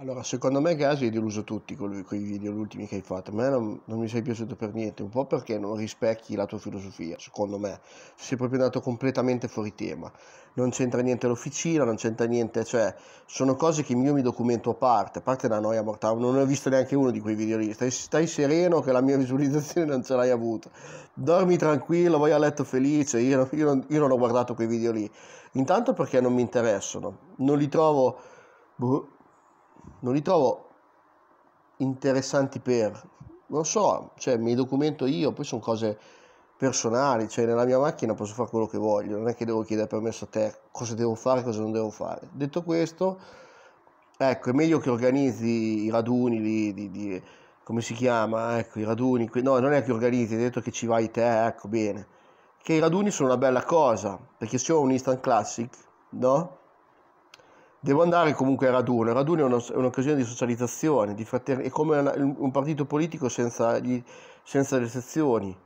Allora, secondo me Gasi hai deluso tutti con quei video, gli ultimi che hai fatto. A me non, non, mi sei piaciuto per niente, un po' perché non rispecchi la tua filosofia, secondo me. Sei proprio andato completamente fuori tema. Non c'entra niente l'officina, non c'entra niente, cioè, sono cose che io mi documento a parte, a parte la noia mortale, non ho visto neanche uno di quei video lì. Stai, stai sereno che la mia visualizzazione non ce l'hai avuta. Dormi tranquillo, vai a letto felice, io, io, non, io non ho guardato quei video lì. Intanto perché non mi interessano, non li trovo... Boh non li trovo interessanti per, non so, cioè mi documento io, poi sono cose personali, cioè nella mia macchina posso fare quello che voglio, non è che devo chiedere permesso a te cosa devo fare, cosa non devo fare. Detto questo, ecco, è meglio che organizzi i raduni di, di, di come si chiama, ecco, i raduni, no, non è che organizzi, hai detto che ci vai te, ecco, bene. Che i raduni sono una bella cosa, perché se ho un instant classic, no? Devo andare comunque a raduno, il raduno è, uno, è un'occasione di socializzazione, di frater- è come una, un partito politico senza, gli, senza, le sezioni.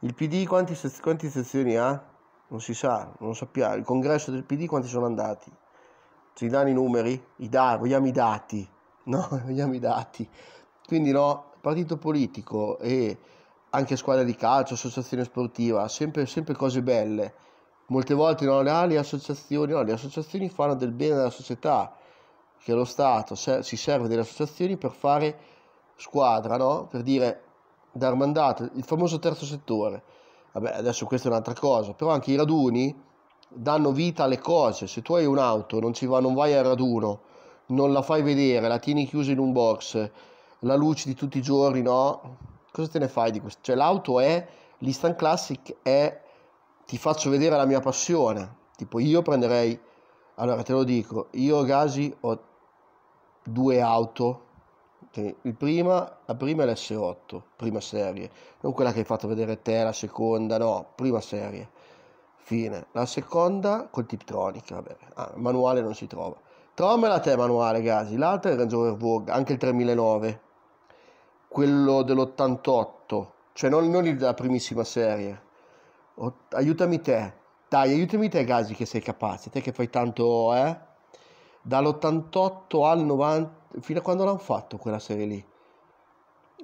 Il PD quanti, quanti sezioni ha? Non si sa, non lo sappiamo. Il congresso del PD quanti sono andati? Ci danno i numeri? I da- vogliamo i dati? No, vogliamo i dati. Quindi no, partito politico e anche squadra di calcio, associazione sportiva, sempre, sempre cose belle molte volte no, ah, le associazioni, no, le associazioni fanno del bene alla società, che lo Stato se, si serve delle associazioni per fare squadra, no? per dire dar mandato, il famoso terzo settore. Vabbè, adesso questa è un'altra cosa, però anche i raduni danno vita alle cose, se tu hai un'auto, non, va, non vai al raduno, non la fai vedere, la tieni chiusa in un box, la luce di tutti i giorni, no? Cosa te ne fai di questo? Cioè l'auto è, l'Instant Classic è ti faccio vedere la mia passione. Tipo io prenderei, allora te lo dico, io Gasi ho due auto, cioè, prima, la prima è l'S8, prima serie, non quella che hai fatto vedere te, la seconda, no, prima serie. Fine. La seconda col Tiptronic, vabbè, ah, manuale non si trova. Trovamela te manuale, Gasi, l'altra è il Range Rover Vogue, anche il 3009, quello dell'88, cioè non, non la primissima serie Oh, aiutami te. Dai, aiutami te Gasi che sei capace, te che fai tanto, eh? Dall'88 al 90, fino a quando l'hanno fatto quella serie lì?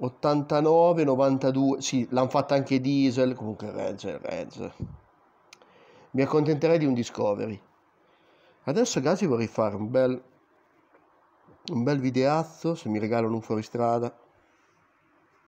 89, 92, sì, l'hanno fatta anche Diesel, comunque regge, regge. Mi accontenterei di un Discovery. Adesso Gasi vorrei fare un bel, un bel videazzo, se mi regalano un fuoristrada